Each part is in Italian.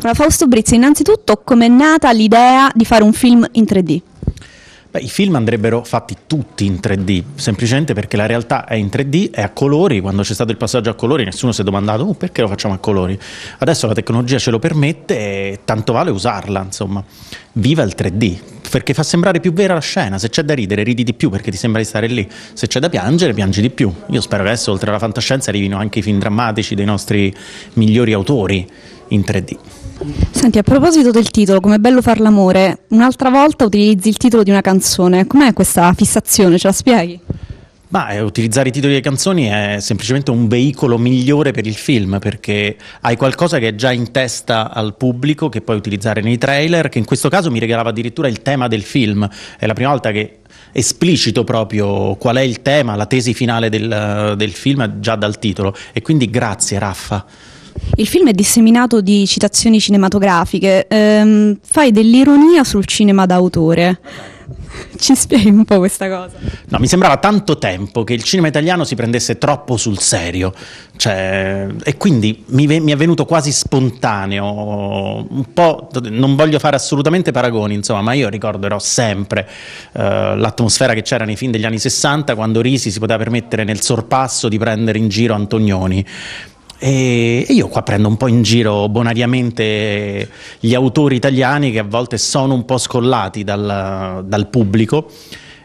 Allora, Fausto Brizzi, innanzitutto com'è nata l'idea di fare un film in 3D? Beh, I film andrebbero fatti tutti in 3D, semplicemente perché la realtà è in 3D, è a colori, quando c'è stato il passaggio a colori nessuno si è domandato oh, perché lo facciamo a colori. Adesso la tecnologia ce lo permette e tanto vale usarla, insomma. Viva il 3D, perché fa sembrare più vera la scena, se c'è da ridere ridi di più perché ti sembra di stare lì, se c'è da piangere piangi di più. Io spero che adesso oltre alla fantascienza arrivino anche i film drammatici dei nostri migliori autori in 3D. Senti, a proposito del titolo, come bello far l'amore, un'altra volta utilizzi il titolo di una canzone, com'è questa fissazione, ce la spieghi? Ma eh, utilizzare i titoli delle canzoni è semplicemente un veicolo migliore per il film perché hai qualcosa che è già in testa al pubblico che puoi utilizzare nei trailer, che in questo caso mi regalava addirittura il tema del film. È la prima volta che esplicito proprio qual è il tema, la tesi finale del, del film già dal titolo. E quindi grazie Raffa. Il film è disseminato di citazioni cinematografiche. Ehm, fai dell'ironia sul cinema d'autore. Ci spieghi un po' questa cosa? No, mi sembrava tanto tempo che il cinema italiano si prendesse troppo sul serio, cioè, e quindi mi, mi, è venuto quasi spontaneo, non voglio fare assolutamente paragoni, insomma, ma io ricorderò sempre uh, l'atmosfera che c'era nei film degli anni 60 quando Risi si poteva permettere nel sorpasso di prendere in giro Antonioni e, io qua prendo un po' in giro bonariamente gli autori italiani che a volte sono un po' scollati dal, dal pubblico.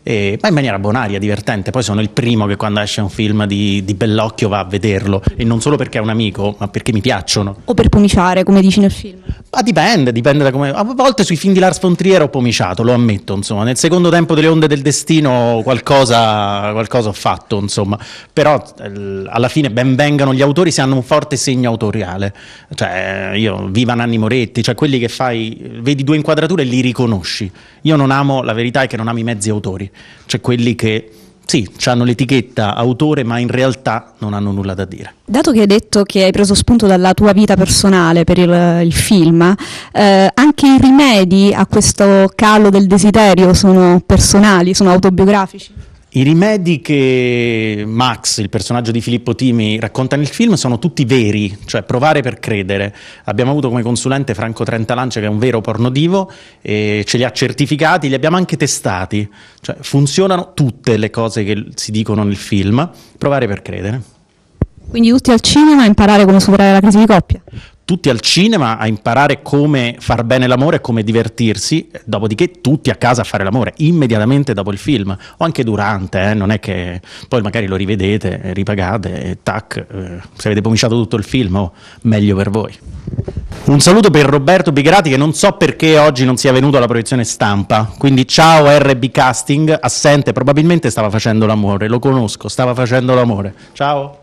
Eh, ma in maniera bonaria, divertente. Poi sono il primo che quando esce un film di, di, Bellocchio va a vederlo e non solo perché è un amico, ma perché mi piacciono. O per puniciare, come dici nel film. Ma ah, dipende, dipende da come. A volte sui film di Lars von Trier ho pomiciato, lo ammetto. Insomma, nel secondo tempo delle onde del destino qualcosa, qualcosa ho fatto. Insomma, però eh, alla fine ben vengano gli autori se hanno un forte segno autoriale. Cioè, io viva Nanni Moretti, cioè quelli che fai, vedi due inquadrature e li riconosci. Io non amo, la verità è che non amo i mezzi autori, cioè quelli che sì, hanno l'etichetta autore, ma in realtà non hanno nulla da dire. Dato che hai detto che hai preso spunto dalla tua vita personale per il, il film, eh, anche i rimedi a questo calo del desiderio sono personali, sono autobiografici? I rimedi che Max, il personaggio di Filippo Timi, racconta nel film sono tutti veri, cioè provare per credere. Abbiamo avuto come consulente Franco Trentalancia, che è un vero pornodivo, e ce li ha certificati, li abbiamo anche testati. Cioè, funzionano tutte le cose che si dicono nel film, provare per credere. Quindi tutti al cinema a imparare come superare la crisi di coppia tutti al cinema a imparare come far bene l'amore, come divertirsi, dopodiché tutti a casa a fare l'amore, immediatamente dopo il film, o anche durante, eh, non è che poi magari lo rivedete, eh, ripagate, e tac, eh, se avete cominciato tutto il film, oh, meglio per voi. Un saluto per Roberto Bigrati che non so perché oggi non sia venuto alla proiezione stampa, quindi ciao RB Casting, assente, probabilmente stava facendo l'amore, lo conosco, stava facendo l'amore. Ciao!